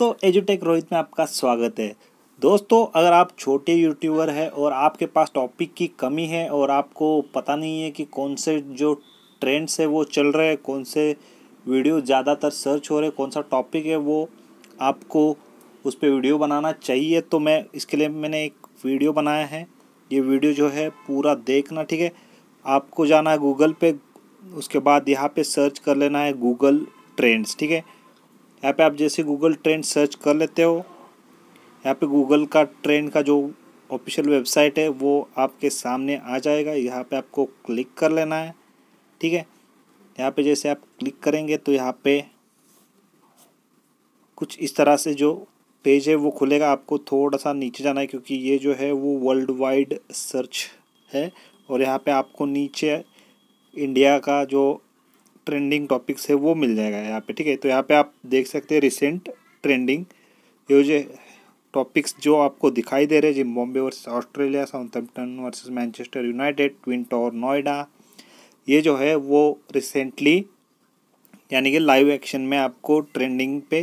दोस्तों एजुटेक रोहित में आपका स्वागत है दोस्तों अगर आप छोटे यूट्यूबर हैं और आपके पास टॉपिक की कमी है और आपको पता नहीं है कि कौन से जो ट्रेंड्स है वो चल रहे हैं कौन से वीडियो ज़्यादातर सर्च हो रहे कौन सा टॉपिक है वो आपको उस पर वीडियो बनाना चाहिए तो मैं इसके लिए मैंने एक वीडियो बनाया है ये वीडियो जो है पूरा देखना ठीक है आपको जाना है गूगल पे उसके बाद यहाँ पे सर्च कर लेना है गूगल ट्रेंड्स ठीक है यहाँ पे आप जैसे गूगल ट्रेंड सर्च कर लेते हो यहाँ पे गूगल का ट्रेंड का जो ऑफिशियल वेबसाइट है वो आपके सामने आ जाएगा यहाँ पे आपको क्लिक कर लेना है ठीक है यहाँ पे जैसे आप क्लिक करेंगे तो यहाँ पे कुछ इस तरह से जो पेज है वो खुलेगा आपको थोड़ा सा नीचे जाना है क्योंकि ये जो है वो वर्ल्ड वाइड सर्च है और यहाँ पे आपको नीचे इंडिया का जो ट्रेंडिंग टॉपिक्स है वो मिल जाएगा यहाँ पे ठीक है तो यहाँ पे आप देख सकते हैं रिसेंट ट्रेंडिंग ये जो टॉपिक्स जो आपको दिखाई दे रहे हैं Bombay versus Australia Southampton versus Manchester United twin tower Noida ये जो है वो रिसेंटली यानी कि लाइव एक्शन में आपको ट्रेंडिंग पे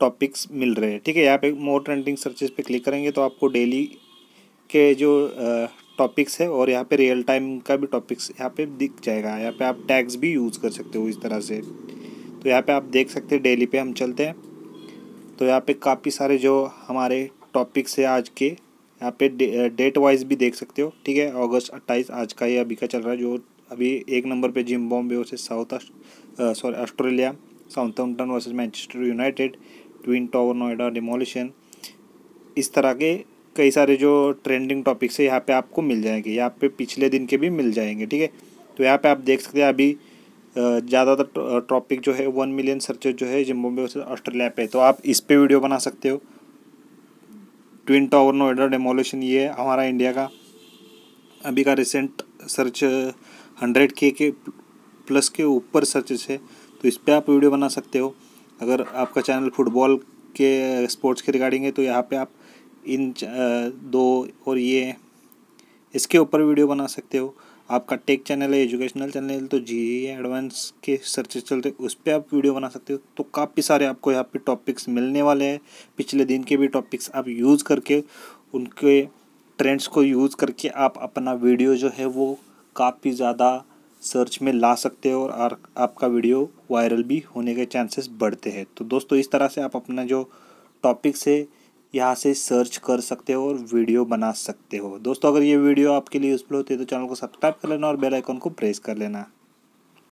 टॉपिक्स मिल रहे हैं ठीक है यहाँ पे मोर ट्रेंडिंग सर्चेज पे क्लिक करेंगे तो आपको डेली के जो टॉपिक्स है और यहाँ पे रियल टाइम का भी टॉपिक्स यहाँ पे दिख जाएगा यहाँ पे आप टैग्स भी यूज़ कर सकते हो इस तरह से तो यहाँ पे आप देख सकते हैं डेली पे हम चलते हैं तो यहाँ पे काफ़ी सारे जो हमारे टॉपिक्स है आज के यहाँ पे डे, डेट वाइज भी देख सकते हो ठीक है अगस्त अट्ठाईस आज का ये अभी का चल रहा है जो अभी एक नंबर पर जिम Bombay versus south sorry Australia Southampton versus Manchester United twin tower Noida demolition इस तरह के कई सारे जो ट्रेंडिंग टॉपिक्स है यहाँ पे आपको मिल जाएंगे यहाँ पे पिछले दिन के भी मिल जाएंगे ठीक है तो यहाँ पे आप देख सकते हैं अभी ज़्यादातर टॉपिक जो है वन मिलियन सर्चेज जो है जिम्बाब्वे ऑस्ट्रेलिया पे तो आप इस पर वीडियो बना सकते हो ट्विन टावर नोएडा डेमोलेशन ये है हमारा इंडिया का अभी का रिसेंट सर्च हंड्रेड के के प्लस के ऊपर सर्चेस है तो इस पर आप वीडियो बना सकते हो अगर आपका चैनल फुटबॉल के स्पोर्ट्स के रिगार्डिंग है तो यहाँ पे आप इन दो और ये इसके ऊपर वीडियो बना सकते हो आपका टेक चैनल है एजुकेशनल चैनल तो जी एडवांस e के सर्चेज चलते उस पर आप वीडियो बना सकते हो तो काफ़ी सारे आपको यहाँ पे टॉपिक्स मिलने वाले हैं पिछले दिन के भी टॉपिक्स आप यूज़ करके उनके ट्रेंड्स को यूज़ करके आप अपना वीडियो जो है वो काफ़ी ज़्यादा सर्च में ला सकते हो और आपका वीडियो वायरल भी होने के चांसेस बढ़ते हैं तो दोस्तों इस तरह से आप अपना जो टॉपिक्स है यहाँ से सर्च कर सकते हो और वीडियो बना सकते हो दोस्तों अगर ये वीडियो आपके लिए यूज़फुल होती है तो चैनल को सब्सक्राइब कर लेना और बेल आइकन को प्रेस कर लेना